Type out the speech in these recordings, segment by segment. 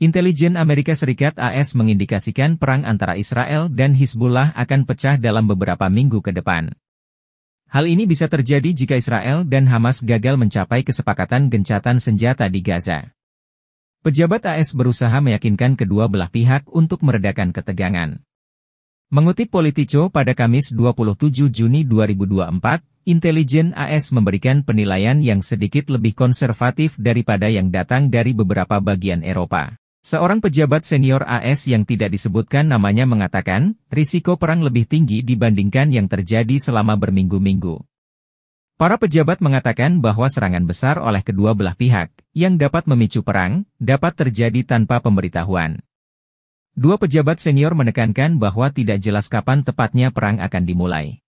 Intelijen Amerika Serikat AS mengindikasikan perang antara Israel dan Hizbullah akan pecah dalam beberapa minggu ke depan. Hal ini bisa terjadi jika Israel dan Hamas gagal mencapai kesepakatan gencatan senjata di Gaza. Pejabat AS berusaha meyakinkan kedua belah pihak untuk meredakan ketegangan. Mengutip Politico pada Kamis 27 Juni 2024, intelijen AS memberikan penilaian yang sedikit lebih konservatif daripada yang datang dari beberapa bagian Eropa. Seorang pejabat senior AS yang tidak disebutkan namanya mengatakan, risiko perang lebih tinggi dibandingkan yang terjadi selama berminggu-minggu. Para pejabat mengatakan bahwa serangan besar oleh kedua belah pihak, yang dapat memicu perang, dapat terjadi tanpa pemberitahuan. Dua pejabat senior menekankan bahwa tidak jelas kapan tepatnya perang akan dimulai.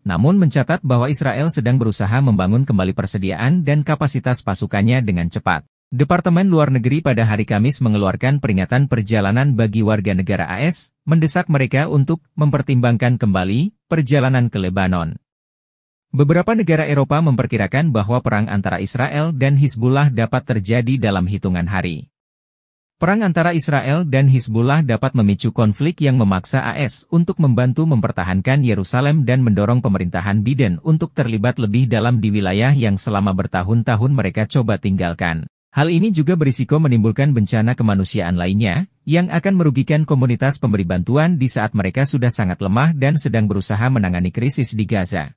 Namun mencatat bahwa Israel sedang berusaha membangun kembali persediaan dan kapasitas pasukannya dengan cepat. Departemen Luar Negeri pada hari Kamis mengeluarkan peringatan perjalanan bagi warga negara AS, mendesak mereka untuk mempertimbangkan kembali perjalanan ke Lebanon. Beberapa negara Eropa memperkirakan bahwa perang antara Israel dan Hizbullah dapat terjadi dalam hitungan hari. Perang antara Israel dan Hizbullah dapat memicu konflik yang memaksa AS untuk membantu mempertahankan Yerusalem dan mendorong pemerintahan Biden untuk terlibat lebih dalam di wilayah yang selama bertahun-tahun mereka coba tinggalkan. Hal ini juga berisiko menimbulkan bencana kemanusiaan lainnya, yang akan merugikan komunitas pemberi bantuan di saat mereka sudah sangat lemah dan sedang berusaha menangani krisis di Gaza.